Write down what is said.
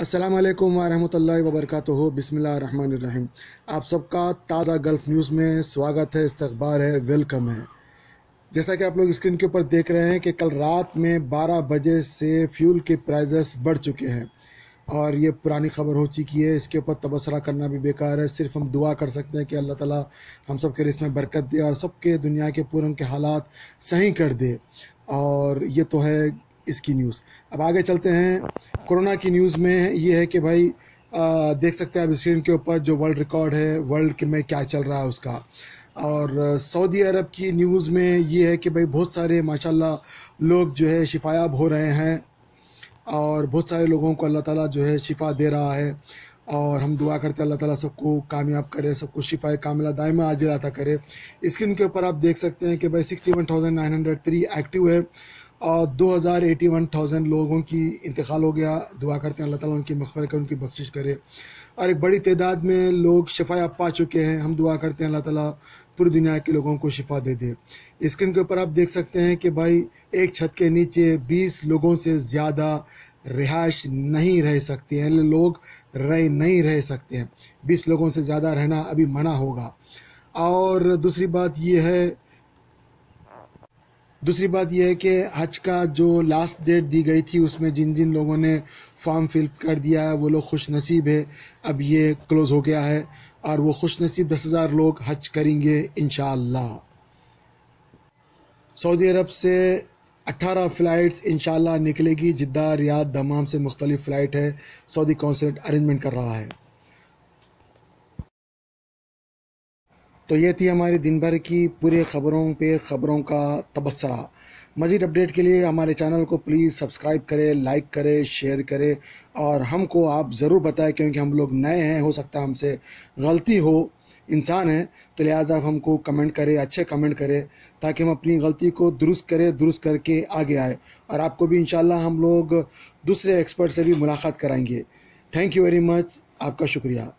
अस्सलाम वालेकुम वरहमतुल्लाहि वबरकatuh बिस्मिल्लाहिर्रहमानिर्रहीम आप सबका ताज़ा गल्फ़ न्यूज़ में स्वागत है इस्तकबार है वेलकम है जैसा कि आप लोग स्क्रीन के ऊपर देख रहे हैं कि कल रात में 12 बजे से फ्यूल के प्राइजेस बढ़ चुके हैं और ये पुरानी खबर हो चुकी है इसके ऊपर तबसरा करना भी बेकार है सिर्फ हम दुआ कर सकते हैं कि अल्लाह ताला हम सब के रिस में बरकत दे और सबके दुनिया के पूरन के हालात सही कर दे और ये तो है इसकी न्यूज़ अब आगे चलते हैं कोरोना की न्यूज़ में ये है कि भाई आ, देख सकते हैं आप स्क्रीन के ऊपर जो वर्ल्ड रिकॉर्ड है वर्ल्ड में क्या चल रहा है उसका और सऊदी अरब की न्यूज़ में ये है कि भाई बहुत सारे माशाल्लाह लोग जो है शिफायाब हो रहे हैं और बहुत सारे लोगों को अल्लाह ताला जो है शिफा दे रहा है और हम दुआ करते हैं अल्लाह ताला सबको कामयाब करे सबको शिफा कामिला दायमा आज अता करे स्क्रीन के ऊपर आप देख सकते हैं कि भाई sixty one thousand nine hundred three active है और दो हज़ार एटी वन थाउजेंड लोगों की इंतकाल हो गया दुआ करते हैं अल्लाह ताला उनकी मखफर कर उनकी बख्शिश करे और एक बड़ी तादाद में लोग शिफा पा चुके हैं हम दुआ करते हैं अल्लाह ताला पूरी दुनिया के लोगों को शिफा दे दे स्क्रीन के ऊपर आप देख सकते हैं कि भाई एक छत के नीचे बीस लोगों से ज़्यादा रिहाइश नहीं रह सकती हैं लोग रह नहीं रह सकते हैं बीस लोगों से ज़्यादा रहना अभी मना होगा और दूसरी बात यह है दूसरी बात यह है कि हज का जो लास्ट डेट दी गई थी उसमें जिन जिन लोगों ने फॉर्म फिल कर दिया है वो लोग खुश नसीब है अब ये क्लोज़ हो गया है और वो खुश नसीब दस हज़ार लोग हज करेंगे इन सऊदी अरब से अट्ठारह फ़्लाइट्स इन निकलेगी जिद्दा रियाद दमाम से मुख्तलिफ़ फ़्लाइट है सऊदी कौंसलेट अरेंजमेंट कर रहा है तो ये थी हमारी दिन भर की पूरे ख़बरों पे ख़बरों का तबसरा मज़ीद अपडेट के लिए हमारे चैनल को प्लीज़ सब्सक्राइब करें लाइक करें शेयर करें और हमको आप ज़रूर बताएं क्योंकि हम लोग नए हैं हो सकता है हमसे गलती हो इंसान है तो लिहाजा आप हमको कमेंट करें अच्छे कमेंट करें ताकि हम अपनी गलती को दुरुस्त करें दुरुस्त करके आगे आए और आपको भी इन हम लोग दूसरे एक्सपर्ट से भी मुलाकात कराएंगे थैंक यू वेरी मच आपका शुक्रिया